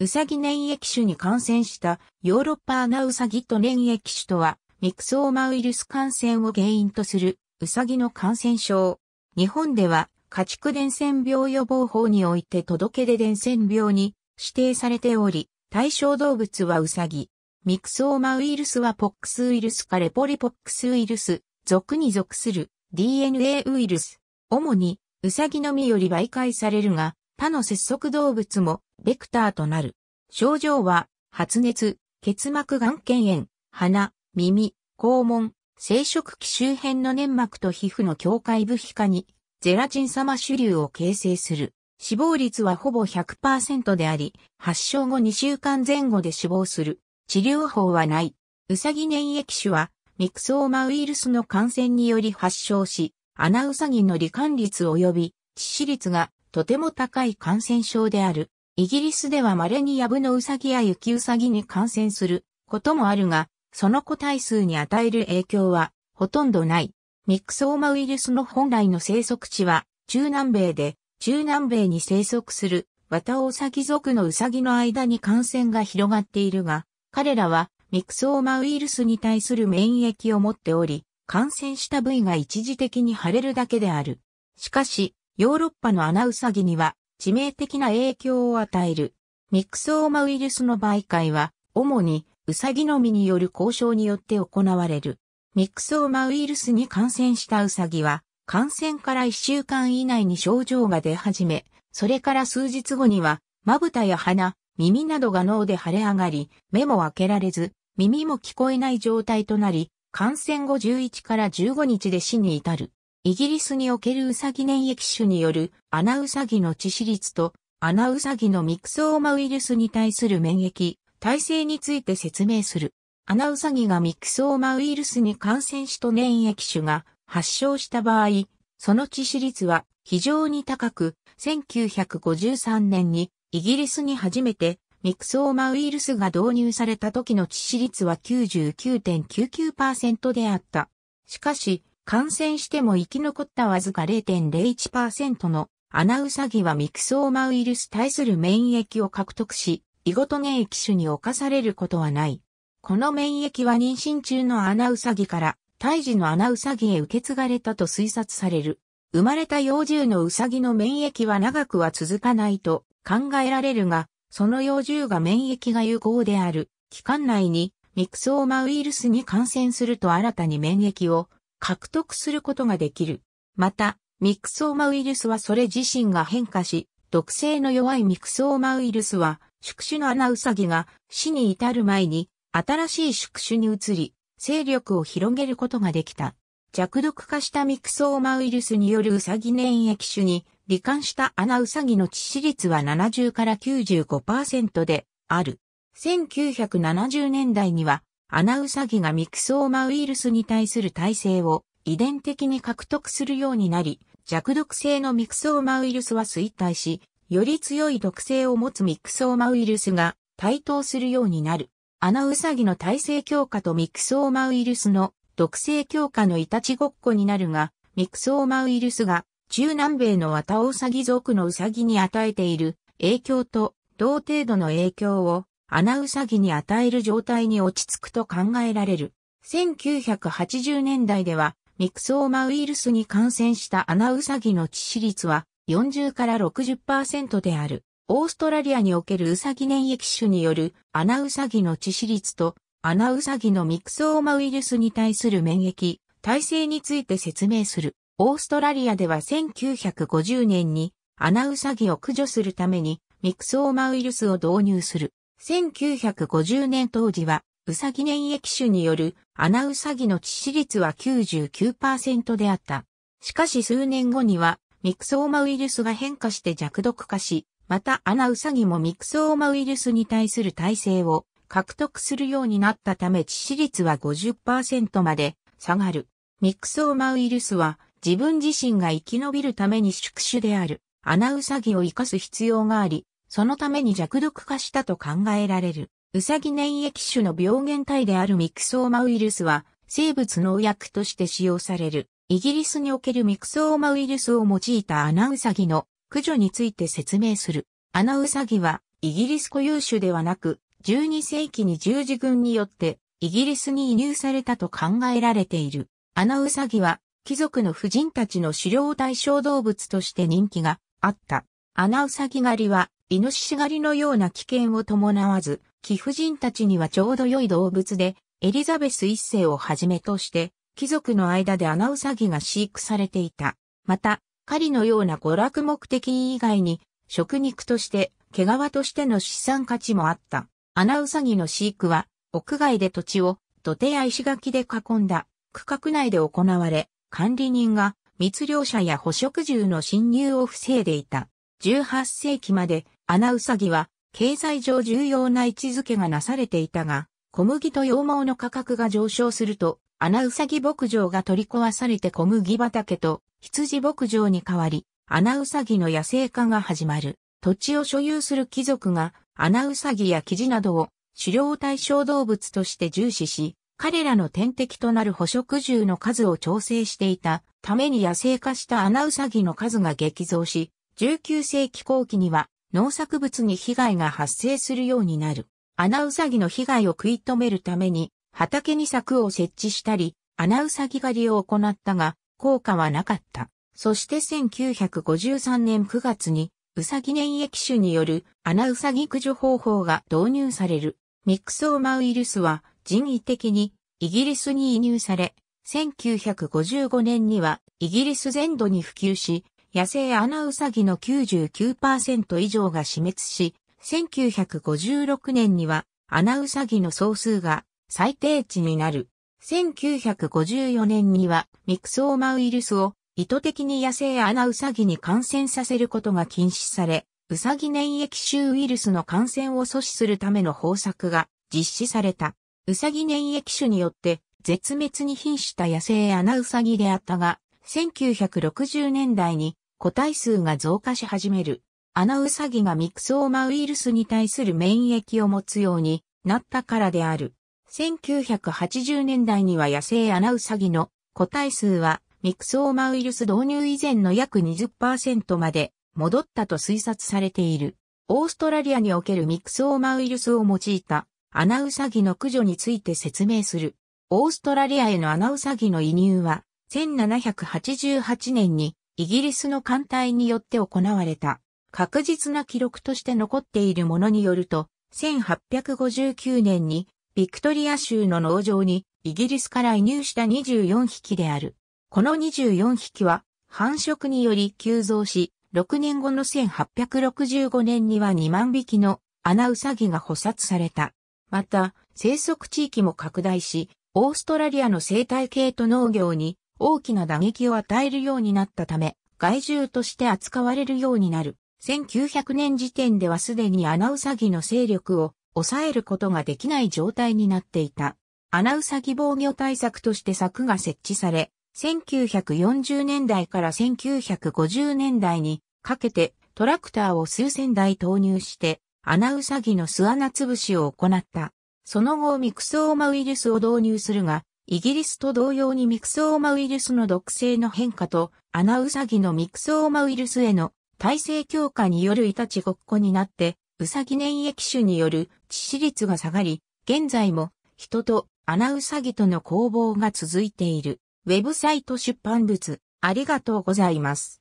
ウサギ粘液種に感染したヨーロッパアナウサギと粘液種とは、ミクソーマウイルス感染を原因とするウサギの感染症。日本では家畜伝染病予防法において届け出伝染病に指定されており、対象動物はウサギ。ミクソーマウイルスはポックスウイルスかレポリポックスウイルス、属に属する DNA ウイルス。主にウサギのみより媒介されるが、他の節足動物もベクターとなる。症状は、発熱、結膜眼検炎、鼻、耳、肛門、生殖器周辺の粘膜と皮膚の境界部皮下に、ゼラチン様主流を形成する。死亡率はほぼ100%であり、発症後2週間前後で死亡する。治療法はない。ウサギ粘液種は、ミクソーマウイルスの感染により発症し、アナウサギの罹患率及び致死率がとても高い感染症である。イギリスでは稀にヤブのウサギや雪ウサギに感染することもあるが、その個体数に与える影響はほとんどない。ミクソーマウイルスの本来の生息地は中南米で、中南米に生息するワタオウサギ族のウサギの間に感染が広がっているが、彼らはミクソーマウイルスに対する免疫を持っており、感染した部位が一時的に腫れるだけである。しかし、ヨーロッパの穴ウサギには致命的な影響を与える。ミクソーマウイルスの媒介は、主にウサギのみによる交渉によって行われる。ミクソーマウイルスに感染したウサギは、感染から1週間以内に症状が出始め、それから数日後には、まぶたや鼻、耳などが脳で腫れ上がり、目も開けられず、耳も聞こえない状態となり、感染後11から15日で死に至る。イギリスにおけるウサギ粘液種によるアナウサギの致死率とアナウサギのミクソーマウイルスに対する免疫、耐性について説明する。アナウサギがミクソーマウイルスに感染しと粘液種が発症した場合、その致死率は非常に高く、1953年にイギリスに初めてミクソーマウイルスが導入された時の致死率は99.99% .99 であった。しかし、感染しても生き残ったわずか0.01%のアナウサギはミクソーマウイルス対する免疫を獲得し、イゴトネ液種に侵されることはない。この免疫は妊娠中のアナウサギから胎児のアナウサギへ受け継がれたと推察される。生まれた幼獣のウサギの免疫は長くは続かないと考えられるが、その幼獣が免疫が有効である期間内にミクソーマウイルスに感染すると新たに免疫を獲得することができる。また、ミクソーマウイルスはそれ自身が変化し、毒性の弱いミクソーマウイルスは、宿主のアナウサギが死に至る前に、新しい宿主に移り、勢力を広げることができた。弱毒化したミクソーマウイルスによるウサギ粘液種に、罹患したアナウサギの致死率は70から95%である。1970年代にはアナウサギがミクソーマウイルスに対する耐性を遺伝的に獲得するようになり、弱毒性のミクソーマウイルスは衰退し、より強い毒性を持つミクソーマウイルスが対等するようになる。アナウサギの耐性強化とミクソーマウイルスの毒性強化のいたちごっこになるが、ミクソーマウイルスが中南米のワタオウサギ族のウサギに与えている影響と同程度の影響を穴うさぎに与える状態に落ち着くと考えられる。1980年代では、ミクソーマウイルスに感染した穴うさぎの致死率は40から60%である。オーストラリアにおけるウサギ粘液種によるアナウサギの致死率とアナウサギのミクソーマウイルスに対する免疫、体制について説明する。オーストラリアでは1950年にアナウサギを駆除するためにミクソーマウイルスを導入する。1950年当時は、うさぎ粘液種による穴うさぎの致死率は99%であった。しかし数年後には、ミクソーマウイルスが変化して弱毒化し、また穴うさぎもミクソーマウイルスに対する耐性を獲得するようになったため致死率は50%まで下がる。ミクソーマウイルスは自分自身が生き延びるために宿主である穴うさぎを生かす必要があり、そのために弱毒化したと考えられる。ウサギ粘液種の病原体であるミクソーマウイルスは、生物農薬として使用される。イギリスにおけるミクソーマウイルスを用いたアナウサギの駆除について説明する。アナウサギは、イギリス固有種ではなく、12世紀に十字軍によって、イギリスに移入されたと考えられている。アナウサギは、貴族の婦人たちの狩猟対象動物として人気があった。アナウサギ狩りは、イノシシ狩りのような危険を伴わず、貴婦人たちにはちょうど良い動物で、エリザベス一世をはじめとして、貴族の間でアナウサギが飼育されていた。また、狩りのような娯楽目的以外に、食肉として、毛皮としての資産価値もあった。アナウサギの飼育は、屋外で土地を土手や石垣で囲んだ区画内で行われ、管理人が密漁者や捕食獣の侵入を防いでいた。18世紀まで穴うさぎは、経済上重要な位置づけがなされていたが、小麦と羊毛の価格が上昇すると、穴うさぎ牧場が取り壊されて小麦畑と羊牧場に変わり、穴うさぎの野生化が始まる。土地を所有する貴族が、穴うさぎや生地などを狩猟対象動物として重視し、彼らの天敵となる捕食獣の数を調整していたために野生化した穴うさぎの数が激増し、19世紀後期には農作物に被害が発生するようになる。穴ウサギの被害を食い止めるために、畑に柵を設置したり、穴ウサギ狩りを行ったが、効果はなかった。そして1953年9月に、ウサギ粘液種による穴ウサギ駆除方法が導入される。ミックオーマウイルスは人為的にイギリスに移入され、1955年にはイギリス全土に普及し、野生アナウサギの99%以上が死滅し、1956年にはアナウサギの総数が最低値になる。1954年にはミクソーマウイルスを意図的に野生アナウサギに感染させることが禁止され、ウサギ粘液臭ウイルスの感染を阻止するための方策が実施された。ウサギ粘液種によって絶滅に瀕した野生アナウサギであったが、1960年代に個体数が増加し始める。アナウサギがミクソーマウイルスに対する免疫を持つようになったからである。1980年代には野生アナウサギの個体数はミクソーマウイルス導入以前の約20%まで戻ったと推察されている。オーストラリアにおけるミクソーマウイルスを用いたアナウサギの駆除について説明する。オーストラリアへのアナウサギの移入は1788年にイギリスの艦隊によって行われた。確実な記録として残っているものによると、1859年にビクトリア州の農場にイギリスから移入した24匹である。この24匹は繁殖により急増し、6年後の1865年には2万匹のアナウサギが捕殺された。また、生息地域も拡大し、オーストラリアの生態系と農業に大きな打撃を与えるようになったため、害獣として扱われるようになる。1900年時点ではすでにアナウサギの勢力を抑えることができない状態になっていた。アナウサギ防御対策として柵が設置され、1940年代から1950年代にかけてトラクターを数千台投入して、アナウサギの巣穴潰しを行った。その後ミクソーマウイルスを導入するが、イギリスと同様にミクソーマウイルスの毒性の変化とアナウサギのミクソーマウイルスへの耐性強化によるイタチごっこになってウサギ粘液種による致死率が下がり、現在も人とアナウサギとの攻防が続いている。ウェブサイト出版物、ありがとうございます。